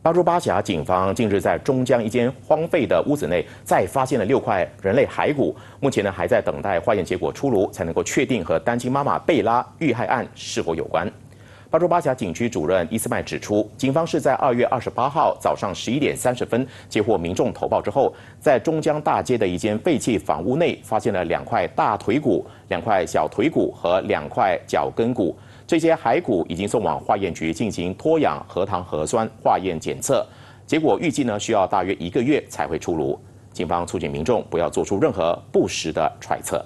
巴州八峡警方近日在中江一间荒废的屋子内，再发现了六块人类骸骨。目前呢，还在等待化验结果出炉，才能够确定和单亲妈妈贝拉遇害案是否有关。巴州八峡景区主任伊斯麦指出，警方是在二月二十八号早上十一点三十分接获民众投报之后，在中江大街的一间废弃房屋内，发现了两块大腿骨、两块小腿骨和两块脚跟骨。这些骸骨已经送往化验局进行脱氧核糖核酸化验检测，结果预计呢需要大约一个月才会出炉。警方促请民众不要做出任何不实的揣测。